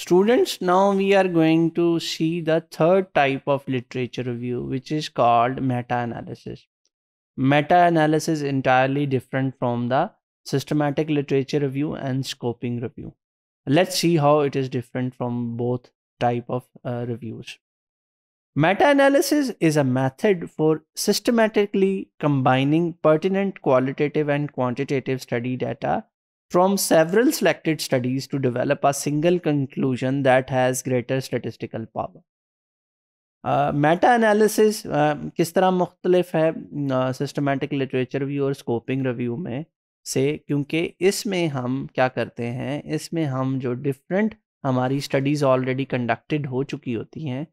Students, now we are going to see the third type of literature review, which is called meta-analysis. Meta-analysis entirely different from the systematic literature review and scoping review. Let's see how it is different from both type of uh, reviews. Meta-analysis is a method for systematically combining pertinent qualitative and quantitative study data from several selected studies to develop a single conclusion that has greater statistical power. Meta uh, analysis uh, किस तरह मुख्तलफ है systematic literature review और scoping review में से क्योंकि इसमें हम क्या करते हैं इसमें हम जो डिफरेंट हमारी स्टडीज़ ऑलरेडी कंडक्टेड हो चुकी होती हैं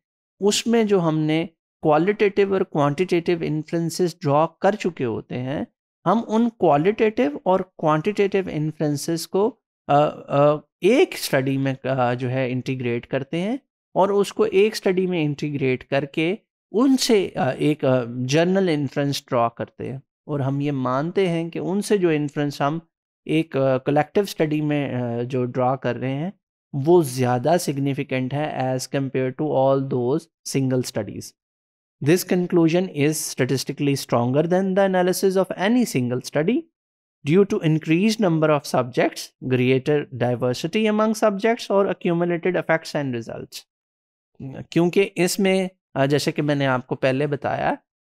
उसमें जो हमने क्वालिटेटिव और क्वांटिटेटिव इन्फ्लुएंसेस ड्रॉ कर चुके होते हैं हम उन क्वालिटेटिव और क्वांटिटेटिव इन्फ्लुएंसेस को आ, आ, एक स्टडी में जो है इंटीग्रेट करते हैं और उसको एक स्टडी में इंटीग्रेट करके उनसे एक जर्नल इन्फ्रेंस ड्रॉ करते हैं और हम ये मानते हैं कि उनसे जो इन्फ्रेंस हम एक कलेक्टिव स्टडी में जो ड्रॉ कर रहे हैं वो ज़्यादा सिग्निफिकेंट है as compared to all those single studies This conclusion is statistically stronger than the analysis of any single study. Due to increased number of subjects, greater diversity among subjects or accumulated effects and results. kyunki isme jaise ki maine aapko pehle bataya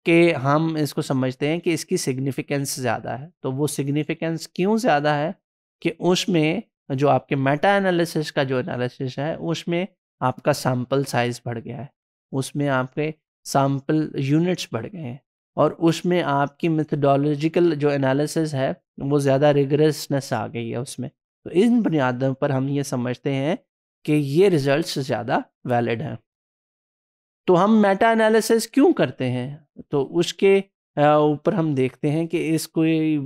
कि हम इसको समझते हैं कि इसकी significance ज़्यादा है तो वो सिग्निफिकेंस क्यों ज़्यादा है कि उसमें जो आपके मेटा एनालिसिस का जो एनालिसिस है उसमें आपका सैम्पल साइज़ बढ़ गया है उसमें आपके सैम्पल यूनिट्स बढ़ गए हैं और उसमें आपकी मेथडोलॉजिकल जो एनालिसिस है वो ज़्यादा रिगरसनेस आ गई है उसमें तो इन बुनियादों पर हम ये समझते हैं कि ये रिजल्ट्स ज़्यादा वैलिड हैं तो हम मेटा एनालिसिस क्यों करते हैं तो उसके ऊपर हम देखते हैं कि इसको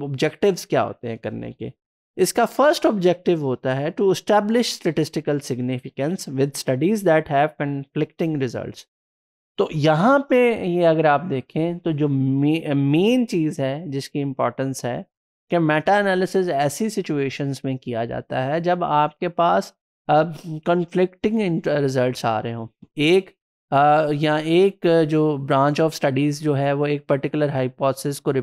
ऑब्जेक्टिव्स क्या होते हैं करने के इसका फर्स्ट ऑब्जेक्टिव होता है to establish statistical significance with studies that have conflicting results तो यहाँ पे ये अगर आप देखें तो जो मेन चीज़ है जिसकी इम्पोर्टेंस है कि मेटा एनालिसिस ऐसी सिचुएशंस में किया जाता है जब आपके पास कन्फ्लिक्टिंग रिजल्ट्स आ रहे हों एक आ, या एक जो ब्रांच ऑफ स्टडीज़ जो है वो एक पर्टिकुलर हाइपोथेसिस को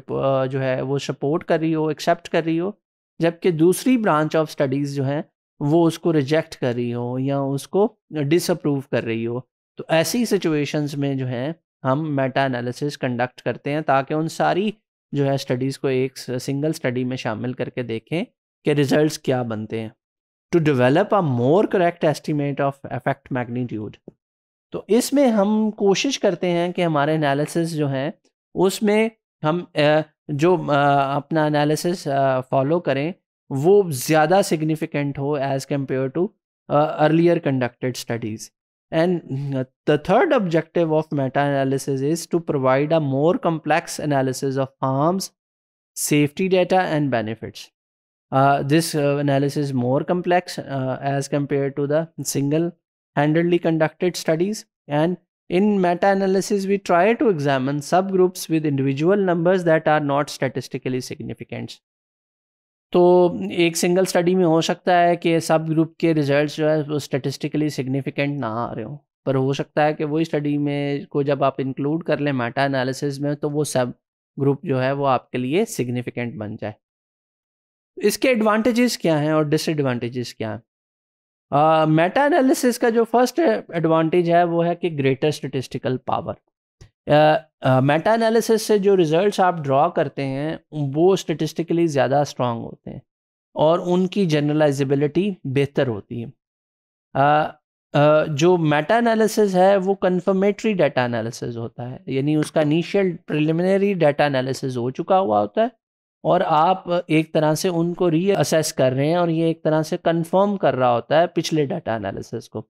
जो है वो सपोर्ट कर रही हो एक्सेप्ट कर रही हो जबकि दूसरी ब्रांच ऑफ स्टडीज़ जो है वो उसको रिजेक्ट कर रही हो या उसको डिसअप्रूव कर रही हो तो ऐसी सिचुएशंस में जो है हम मेटा एनालिसिस कंडक्ट करते हैं ताकि उन सारी जो है स्टडीज़ को एक सिंगल स्टडी में शामिल करके देखें कि रिजल्ट्स क्या बनते हैं to develop a more correct estimate of effect magnitude तो इसमें हम कोशिश करते हैं कि हमारे एनालिसिस जो हैं उसमें हम जो अपना एनालिसिस फॉलो करें वो ज़्यादा सिग्निफिकेंट हो as compared to earlier conducted studies And the third objective of meta analysis is to provide a more complex analysis of harms, safety data, and benefits. Uh, this uh, analysis is more complex uh, as compared to the single handedly conducted studies. And in meta analysis, we try to examine subgroups with individual numbers that are not statistically significant. तो एक single study में हो सकता है कि सब group के results जो है वो स्टेटिस्टिकली सिग्निफिकेंट ना आ रहे हो पर हो सकता है कि वही स्टडी में को जब आप इंक्लूड कर लें मेटा एनालिसिस में तो वो सब ग्रुप जो है वो आपके लिए सिग्निफिकेंट बन जाए इसके एडवांटेजेस क्या हैं और डिसएडवांटेजेस क्या हैं मेटा एनालिसिस का जो फर्स्ट एडवांटेज है वो है कि greater statistical power meta uh, analysis uh, से जो रिज़ल्ट्स आप ड्रॉ करते हैं वो स्टेटिस्टिकली ज़्यादा स्ट्रांग होते हैं और उनकी जनरलाइजेबिलिटी बेहतर होती है uh, Uh, जो मेटा एनालिसिस है वो कन्फर्मेटरी डाटा एनालिसिस होता है यानी उसका इनिशियल प्रिलिमिनरी डाटा एनालिसिस हो चुका हुआ होता है और आप एक तरह से उनको रीअसेस कर रहे हैं और ये एक तरह से कंफर्म कर रहा होता है पिछले डाटा एनालिसिस को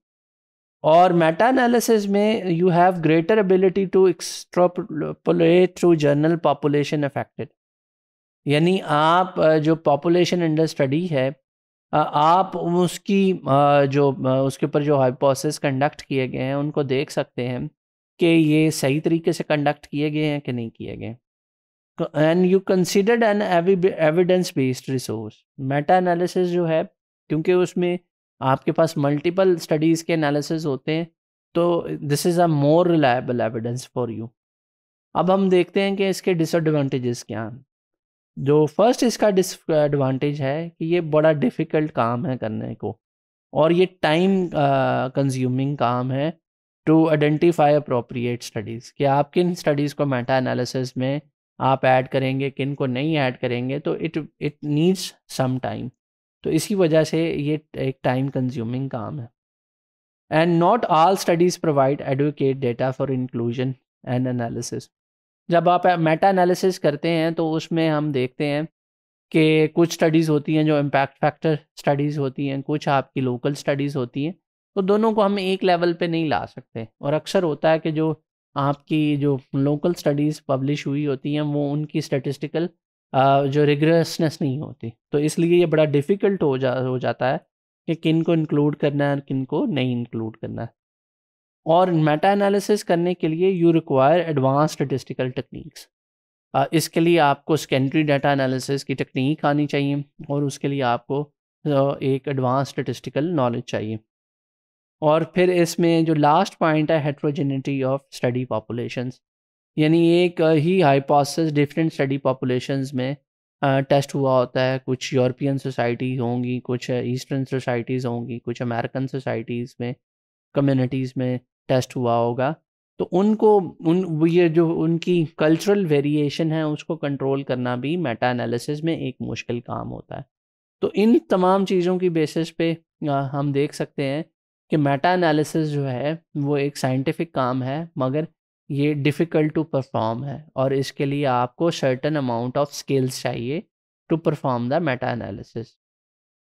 और मेटा एनालिसिस में you have greater ability to extrapolate through general population affected यानी आप जो पॉपुलेशन अंडर स्टडी है आप उसकी जो उसके ऊपर जो हाइपोसिस कंडक्ट किए गए हैं उनको देख सकते हैं कि ये सही तरीके से कंडक्ट किए गए हैं कि नहीं किए गए and you considered an evidence based resource meta analysis जो है क्योंकि उसमें आपके पास मल्टीपल स्टडीज़ के एनालिसिस होते हैं तो this is a more reliable evidence for you अब हम देखते हैं कि इसके डिसएडवांटेजेस क्या हैं जो फर्स्ट इसका डिसएडवांटेज है कि ये बड़ा डिफ़िकल्ट काम है करने को और ये टाइम कंज्यूमिंग काम है टू आइडेंटिफाई अप्रोप्रिएट स्टडीज़ कि आप किन स्टडीज़ को मेटा एनालिसिस में आप ऐड करेंगे किन को नहीं ऐड करेंगे तो it it needs some time तो इसी वजह से ये एक टाइम कंज्यूमिंग काम है and not all studies provide adequate data for inclusion and analysis जब आप मेटा एनालिसिस करते हैं तो उसमें हम देखते हैं कि कुछ स्टडीज़ होती हैं जो इम्पैक्ट फैक्टर स्टडीज़ होती हैं कुछ आपकी लोकल स्टडीज़ होती हैं तो दोनों को हम एक लेवल पे नहीं ला सकते और अक्सर होता है कि जो आपकी जो लोकल स्टडीज़ पब्लिश हुई होती हैं वो उनकी स्टेटिस्टिकल जो रिग्रेसनेस नहीं होती तो इसलिए ये बड़ा डिफ़िकल्ट हो जा हो जाता है कि किन को इंक्लूड करना है और किन को नहीं इंक्लूड करना है और मेटा एनालिसिस करने के लिए you require advance statistical techniques इसके लिए आपको सेकेंडरी डाटा एनालिसिस की टेक्निक आनी चाहिए और उसके लिए आपको एक एडवांस स्टेटिस्टिकल नॉलेज चाहिए और फिर इसमें जो लास्ट पॉइंट है हेट्रोजेनिटी ऑफ स्टडी पॉपुलेशंस यानी एक ही हाइपोसिस डिफरेंट स्टडी पॉपुलेशंस में टेस्ट हुआ होता है कुछ यूरोपियन सोसाइटी होंगी कुछ ईस्टर्न सोसाइटीज़ होंगी कुछ अमेरिकन सोसाइटीज़ में कम्युनिटीज़ में टेस्ट हुआ होगा तो उनको उन ये जो उनकी कल्चरल वेरिएशन है उसको कंट्रोल करना भी मेटा एनालिसिस में एक मुश्किल काम होता है तो इन तमाम चीज़ों की बेसिस पे हम देख सकते हैं कि मेटा एनालिसिस जो है वो एक साइंटिफिक काम है मगर ये डिफ़िकल्ट टू परफॉर्म है और इसके लिए आपको सर्टन अमाउंट ऑफ स्किल्स चाहिए to perform the meta analysis